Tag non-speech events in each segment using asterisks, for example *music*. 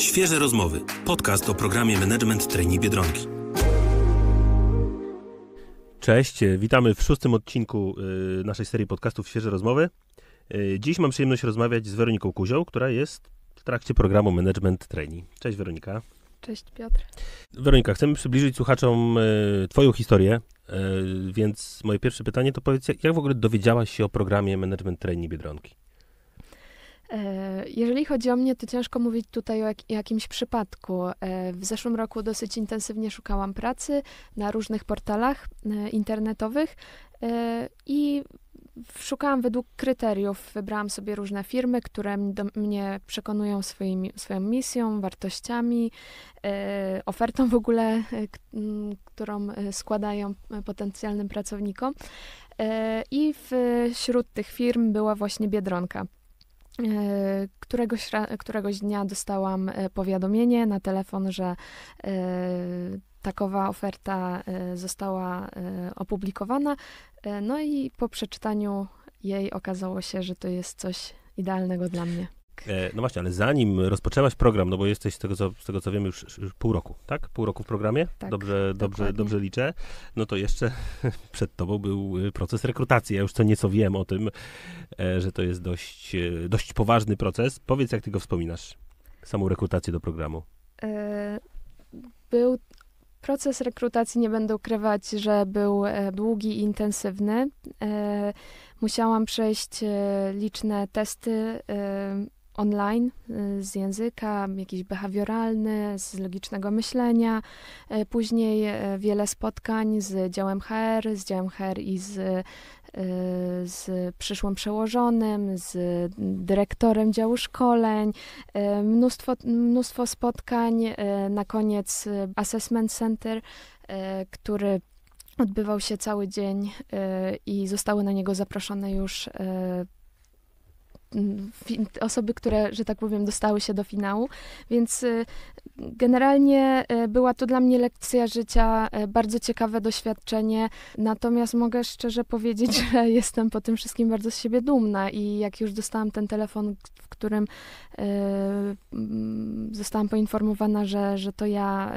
Świeże rozmowy. Podcast o programie Management Trainee Biedronki. Cześć, e, witamy w szóstym odcinku e, naszej serii podcastów Świeże rozmowy. E, dziś mam przyjemność rozmawiać z Weroniką Kuzią, która jest w trakcie programu Management Trainee. Cześć Weronika. Cześć Piotr. Weronika, chcemy przybliżyć słuchaczom Twoją historię, więc moje pierwsze pytanie to powiedz, jak w ogóle dowiedziałaś się o programie Management Trainee Biedronki? E, jeżeli chodzi o mnie, to ciężko mówić tutaj o jak, jakimś przypadku. E, w zeszłym roku dosyć intensywnie szukałam pracy na różnych portalach e, internetowych i szukałam według kryteriów. Wybrałam sobie różne firmy, które do, mnie przekonują swoją misją, wartościami, ofertą w ogóle, którą składają potencjalnym pracownikom. I wśród tych firm była właśnie Biedronka. E, któregoś, któregoś dnia dostałam e, powiadomienie na telefon, że e, takowa oferta została opublikowana. No i po przeczytaniu jej okazało się, że to jest coś idealnego dla mnie. Tak. E, no właśnie, ale zanim rozpoczęłaś program, no bo jesteś z tego co, z tego co wiem już, już pół roku, tak? Pół roku w programie? Tak, dobrze, dobrze, dobrze liczę. No to jeszcze *laughs* przed tobą był e, proces rekrutacji. Ja już co nieco wiem o tym, e, że to jest dość, dość poważny proces. Powiedz, jak ty go wspominasz, samą rekrutację do programu. Był proces rekrutacji, nie będę ukrywać, że był długi i intensywny. Musiałam przejść liczne testy online y, z języka, jakiś behawioralny, z logicznego myślenia. E, później e, wiele spotkań z działem HR, z działem HR i z, e, z przyszłym przełożonym, z dyrektorem działu szkoleń, mnóstwo, mnóstwo spotkań, na koniec assessment center, który odbywał się cały dzień i zostały na niego zaproszone już osoby, które, że tak powiem, dostały się do finału. Więc y, generalnie y, była to dla mnie lekcja życia, y, bardzo ciekawe doświadczenie. Natomiast mogę szczerze powiedzieć, *laughs* że jestem po tym wszystkim bardzo z siebie dumna i jak już dostałam ten telefon, w którym mm, zostałam poinformowana, że, że to ja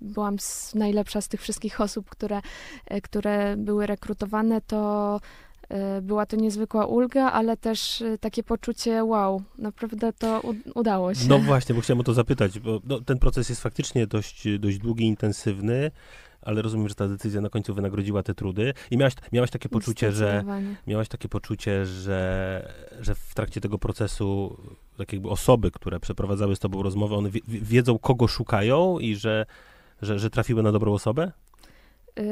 byłam z, najlepsza z tych wszystkich osób, które, które były rekrutowane, to E, była to niezwykła ulga, ale też e, takie poczucie wow, naprawdę to udało się. No właśnie, bo chciałem o to zapytać, bo no, ten proces jest faktycznie dość, dość długi, intensywny, ale rozumiem, że ta decyzja na końcu wynagrodziła te trudy i miałaś, miałaś takie poczucie, że miałaś takie poczucie, że, że w trakcie tego procesu tak jakby osoby, które przeprowadzały z tobą rozmowę, one wiedzą, kogo szukają i że, że, że trafiły na dobrą osobę? E,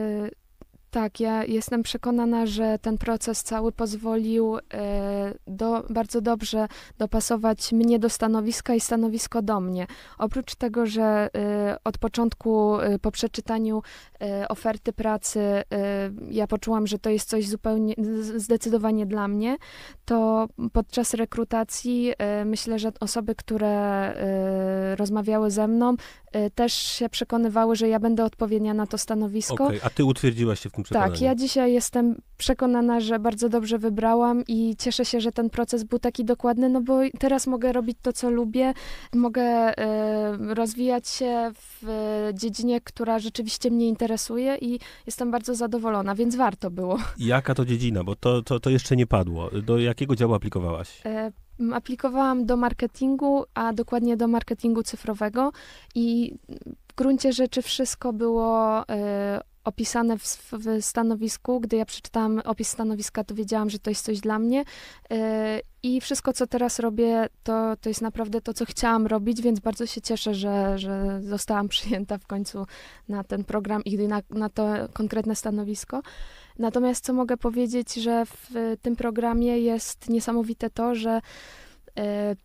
tak, ja jestem przekonana, że ten proces cały pozwolił e, do, bardzo dobrze dopasować mnie do stanowiska i stanowisko do mnie. Oprócz tego, że e, od początku e, po przeczytaniu oferty pracy ja poczułam, że to jest coś zupełnie zdecydowanie dla mnie, to podczas rekrutacji myślę, że osoby, które rozmawiały ze mną, Y, też się przekonywały, że ja będę odpowiednia na to stanowisko. Okay, a ty utwierdziłaś się w tym przekonaniu. Tak, ja dzisiaj jestem przekonana, że bardzo dobrze wybrałam i cieszę się, że ten proces był taki dokładny, no bo teraz mogę robić to, co lubię, mogę y, rozwijać się w dziedzinie, która rzeczywiście mnie interesuje i jestem bardzo zadowolona, więc warto było. Jaka to dziedzina? Bo to, to, to jeszcze nie padło. Do jakiego działu aplikowałaś? Y Aplikowałam do marketingu, a dokładnie do marketingu cyfrowego i w gruncie rzeczy wszystko było y, opisane w, w, stanowisku. Gdy ja przeczytałam opis stanowiska, to wiedziałam, że to jest coś dla mnie. Y, I wszystko, co teraz robię, to, to jest naprawdę to, co chciałam robić, więc bardzo się cieszę, że, że zostałam przyjęta w końcu na ten program i na, na to konkretne stanowisko. Natomiast co mogę powiedzieć, że w tym programie jest niesamowite to, że e,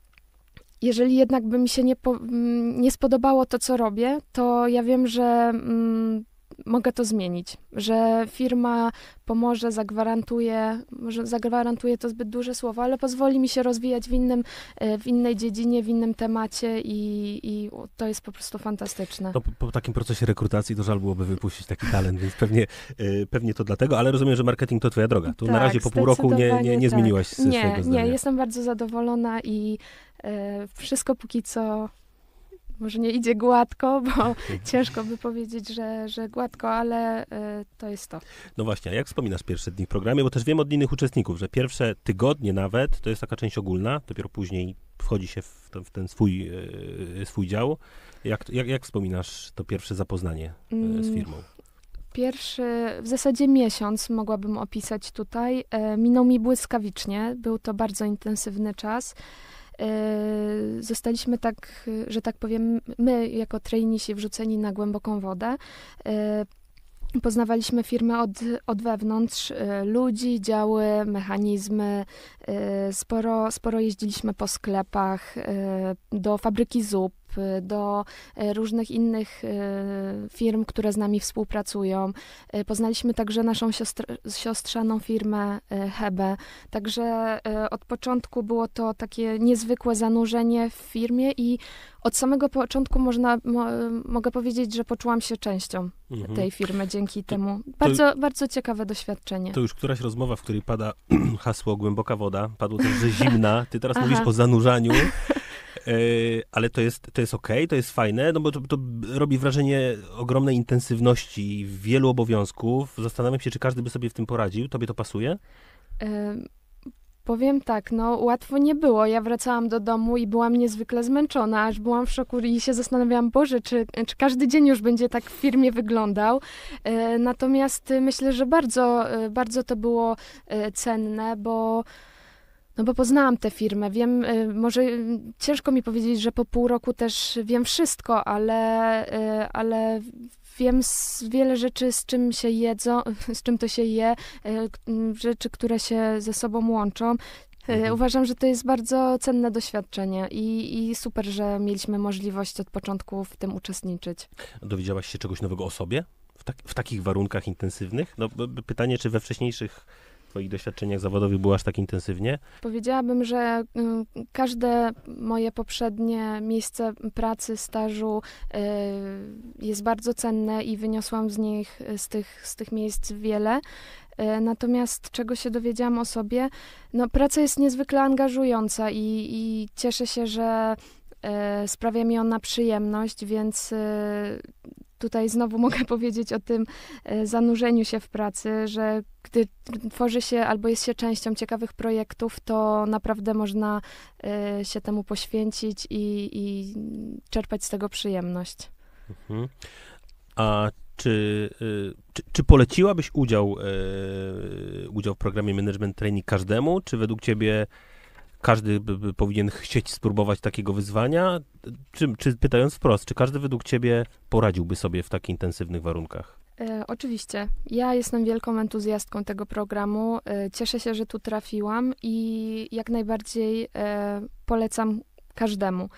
jeżeli jednak by mi się nie, mm, nie spodobało to, co robię, to ja wiem, że mm, mogę to zmienić, że firma pomoże, zagwarantuje, może zagwarantuje to zbyt duże słowo, ale pozwoli mi się rozwijać w, innym, e, w innej dziedzinie, w innym temacie i, i to jest po prostu fantastyczne. To po, po, takim procesie rekrutacji to żal byłoby wypuścić taki talent, więc pewnie, e, pewnie to dlatego, ale rozumiem, że marketing to twoja droga. Tu tak, na razie po pół roku nie, nie, nie tak. zmieniłaś nie, swojego zdania. Nie, jestem bardzo zadowolona i y, wszystko póki co może nie idzie gładko, bo *laughs* ciężko by powiedzieć, że, że gładko, ale e, to jest to. No właśnie, a jak wspominasz pierwsze dni w programie? Bo też wiem od innych uczestników, że pierwsze tygodnie nawet to jest taka część ogólna, dopiero później wchodzi się w ten, w ten swój, e, swój dział. Jak, jak, jak wspominasz to pierwsze zapoznanie e, z mm. firmą? Pierwszy, w zasadzie miesiąc mogłabym opisać tutaj, minął mi błyskawicznie. Był to bardzo intensywny czas. Y, zostaliśmy tak, że tak powiem, my jako się wrzuceni na głęboką wodę. Y, poznawaliśmy firmę od, od wewnątrz, y, ludzi, działy, mechanizmy. Sporo, sporo jeździliśmy po sklepach, do fabryki zup, Y, do y, różnych innych y, firm, które z nami współpracują. Poznaliśmy także naszą siostr siostrzaną firmę Hebe. Także od początku było to takie niezwykłe zanurzenie w firmie i od samego początku można, mo, mogę powiedzieć, że poczułam się częścią mhm. tej firmy dzięki to, temu. Bardzo, to, bardzo ciekawe doświadczenie. To już któraś rozmowa, w której pada *clears throat* hasło głęboka woda, padło też, że zimna. Ty teraz mówisz o zanurzaniu. E, ale to jest, to jest okej, to jest fajne, no bo to, to, robi wrażenie ogromnej intensywności wielu obowiązków. Zastanawiam się, czy każdy by sobie w tym poradził. Tobie to pasuje? Y Powiem tak, no łatwo nie było. Ja wracałam do domu i byłam niezwykle zmęczona, aż byłam w szoku i się zastanawiałam, Boże, czy, czy każdy dzień już będzie tak w firmie wyglądał. E, natomiast myślę, że bardzo, bardzo to było cenne, bo no bo poznałam tę firmę, wiem, y, może ciężko mi powiedzieć, że po pół roku też wiem wszystko, ale, y, ale wiem wiele rzeczy, z czym się jedzą, *laughs* z czym to się je, y, rzeczy, które się ze sobą łączą. Mhm. Uważam, że to jest bardzo cenne doświadczenie i, i super, że mieliśmy możliwość od początku w tym uczestniczyć. Dowiedziałaś się czegoś nowego o sobie? W, tak, w takich warunkach intensywnych? No, pytanie, czy we wcześniejszych Twoich doświadczeniach zawodowych było aż tak intensywnie? Powiedziałabym, że y, każde moje poprzednie miejsce pracy, stażu y, jest bardzo cenne i wyniosłam z nich, z tych, z tych miejsc wiele. Y, natomiast czego się dowiedziałam o sobie? No, praca jest niezwykle angażująca i, i cieszę się, że sprawia mi ona przyjemność, więc tutaj znowu *laughs* mogę powiedzieć o tym e, zanurzeniu się w pracy, że gdy tworzy się albo jest się częścią ciekawych projektów, to naprawdę można e, się temu poświęcić i, i czerpać z tego przyjemność. Mhm. A czy, y, czy, czy, poleciłabyś udział, e, udział w programie Management Training każdemu? Czy według ciebie każdy by, by powinien chcieć spróbować takiego wyzwania? Czy, czy pytając wprost, czy każdy według ciebie poradziłby sobie w tak intensywnych warunkach? E, oczywiście. Ja jestem wielką entuzjastką tego programu. E, cieszę się, że tu trafiłam i jak najbardziej e, polecam każdemu.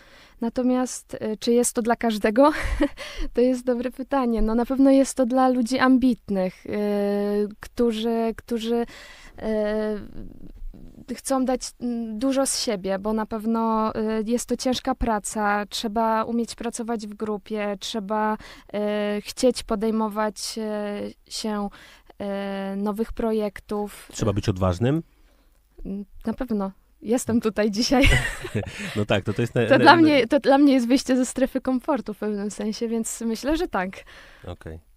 Natomiast e, czy jest to dla każdego? *laughs* to jest dobre pytanie. No, na pewno jest to dla ludzi ambitnych, e, którzy, którzy e, chcą dać mm, dużo z siebie, bo na pewno y, jest to ciężka praca, trzeba umieć pracować w grupie, trzeba y, chcieć podejmować y, się nowych projektów. Trzeba być odważnym? Mm, na pewno. Jestem tutaj dzisiaj. *laughs* No tak, to to jest... Na, to, na, na... Dla mnie, to dla mnie jest wyjście ze strefy komfortu w pewnym sensie, więc myślę, że tak. Okej. Okay.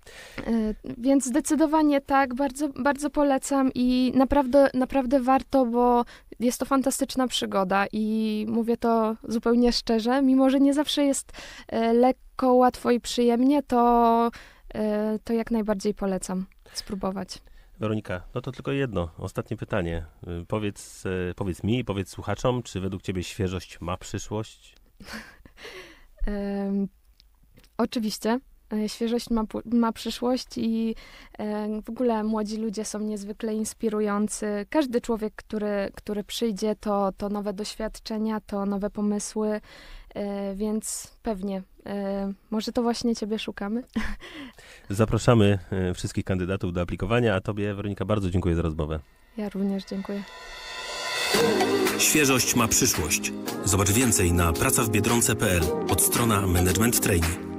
E, więc zdecydowanie tak, bardzo, bardzo polecam i naprawdę, naprawdę warto, bo jest to fantastyczna przygoda i mówię to zupełnie szczerze, mimo że nie zawsze jest e, lekko, łatwo i przyjemnie, to, e, to jak najbardziej polecam spróbować. Weronika, no to tylko jedno, ostatnie pytanie. Y, powiedz, powiedz mi, powiedz słuchaczom, czy według ciebie świeżość ma przyszłość? um, *laughs* oczywiście. E, świeżość ma, ma przyszłość i e, w ogóle młodzi ludzie są niezwykle inspirujący. Każdy człowiek, który, który przyjdzie, to, to nowe doświadczenia, to nowe pomysły, e, więc pewnie. Może to właśnie Ciebie szukamy. *laughs* Zapraszamy wszystkich kandydatów do aplikowania, a Tobie, Weronika, bardzo dziękuję za rozmowę. Ja również dziękuję. Świeżość ma przyszłość. Zobacz więcej na pracowbiedronce.pl od strona Management Training.